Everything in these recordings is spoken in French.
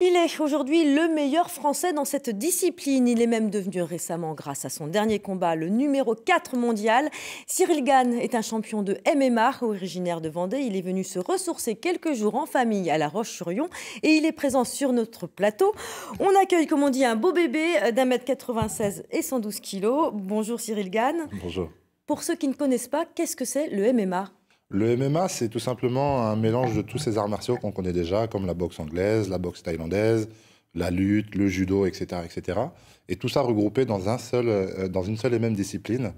Il est aujourd'hui le meilleur français dans cette discipline. Il est même devenu récemment, grâce à son dernier combat, le numéro 4 mondial. Cyril Gann est un champion de MMA, originaire de Vendée. Il est venu se ressourcer quelques jours en famille à La Roche-sur-Yon et il est présent sur notre plateau. On accueille, comme on dit, un beau bébé d'un mètre 96 et 112 kilos. Bonjour Cyril Gann. Bonjour. Pour ceux qui ne connaissent pas, qu'est-ce que c'est le MMA le MMA, c'est tout simplement un mélange de tous ces arts martiaux qu'on connaît déjà, comme la boxe anglaise, la boxe thaïlandaise, la lutte, le judo, etc. etc. et tout ça regroupé dans, un seul, euh, dans une seule et même discipline,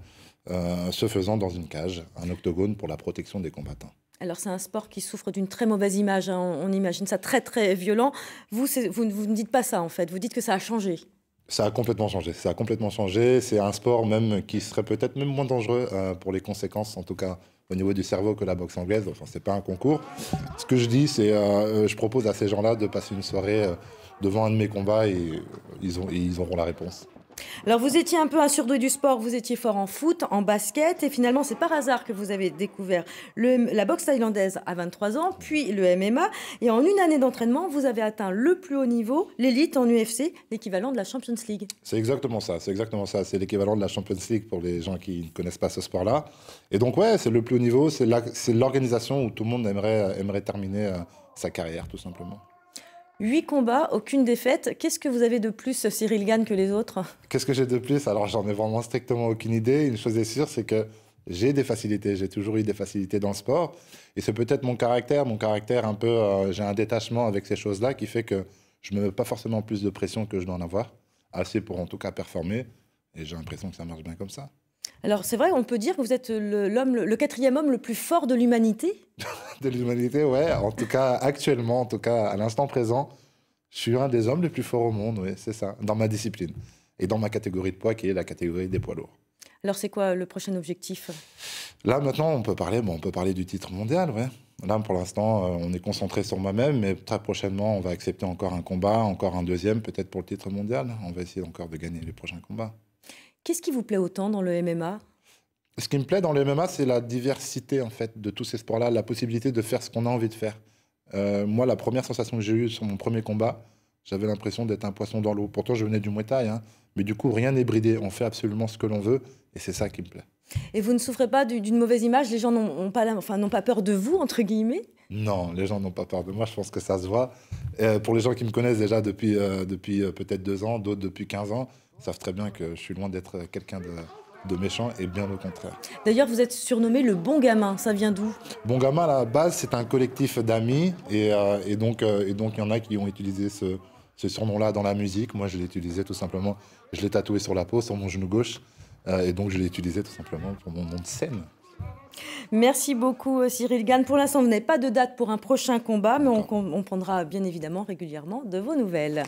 euh, se faisant dans une cage, un octogone pour la protection des combattants. Alors c'est un sport qui souffre d'une très mauvaise image, hein. on imagine ça très très violent. Vous, vous, ne dites pas ça en fait, vous dites que ça a changé. Ça a complètement changé. Ça a complètement changé. C'est un sport même qui serait peut-être même moins dangereux euh, pour les conséquences, en tout cas au niveau du cerveau que la boxe anglaise. Enfin, c'est pas un concours. Ce que je dis, c'est euh, euh, je propose à ces gens-là de passer une soirée euh, devant un de mes combats et ils auront la réponse. Alors vous étiez un peu un surdoué du sport, vous étiez fort en foot, en basket, et finalement c'est par hasard que vous avez découvert la boxe thaïlandaise à 23 ans, puis le MMA, et en une année d'entraînement, vous avez atteint le plus haut niveau, l'élite en UFC, l'équivalent de la Champions League. C'est exactement ça, c'est exactement ça, c'est l'équivalent de la Champions League pour les gens qui ne connaissent pas ce sport-là. Et donc ouais, c'est le plus haut niveau, c'est l'organisation où tout le monde aimerait terminer euh, sa carrière tout simplement. Huit combats, aucune défaite. Qu'est-ce que vous avez de plus, Cyril Gann, que les autres Qu'est-ce que j'ai de plus Alors, j'en ai vraiment strictement aucune idée. Une chose est sûre, c'est que j'ai des facilités. J'ai toujours eu des facilités dans le sport. Et c'est peut-être mon caractère, mon caractère un peu. Euh, j'ai un détachement avec ces choses-là qui fait que je ne me mets pas forcément plus de pression que je dois en avoir. Assez pour en tout cas performer. Et j'ai l'impression que ça marche bien comme ça. Alors c'est vrai, on peut dire que vous êtes l'homme, le, le, quatrième homme le plus fort de l'humanité. de l'humanité, ouais. En tout cas, actuellement, en tout cas, à l'instant présent, je suis un des hommes les plus forts au monde, oui, c'est ça, dans ma discipline. Et dans ma catégorie de poids, qui est la catégorie des poids lourds. Alors, c'est quoi le prochain objectif Là, maintenant, on peut parler, bon, on peut parler du titre mondial, ouais. Là, pour l'instant, euh, on est concentré sur moi-même, mais très prochainement, on va accepter encore un combat, encore un deuxième, peut-être pour le titre mondial. On va essayer encore de gagner les prochains combats. Qu'est-ce qui vous plaît autant dans le MMA ce qui me plaît dans le MMA, c'est la diversité en fait de tous ces sports-là, la possibilité de faire ce qu'on a envie de faire. Euh, moi, la première sensation que j'ai eue sur mon premier combat, j'avais l'impression d'être un poisson dans l'eau. Pourtant, je venais du Muay Thai, hein. mais du coup, rien n'est bridé. On fait absolument ce que l'on veut, et c'est ça qui me plaît. Et vous ne souffrez pas d'une mauvaise image Les gens n'ont pas, enfin, pas peur de vous, entre guillemets Non, les gens n'ont pas peur de moi, je pense que ça se voit. Euh, pour les gens qui me connaissent déjà depuis, euh, depuis peut-être deux ans, d'autres depuis 15 ans, savent très bien que je suis loin d'être quelqu'un de de méchant et bien au contraire. D'ailleurs, vous êtes surnommé le Bon Gamin. Ça vient d'où Bon Gamin, à la base, c'est un collectif d'amis. Et, euh, euh, donc, il y en a qui ont utilisé ce, surnom-là dans la musique. Moi, je l'ai utilisé tout simplement. Je l'ai tatoué sur la peau, sur mon genou gauche. Euh, et donc, je l'ai utilisé tout simplement pour mon nom de scène. Merci beaucoup Cyril Gann. Pour l'instant, vous n'avez pas de date pour un prochain combat, mais on, on prendra bien évidemment régulièrement de vos nouvelles.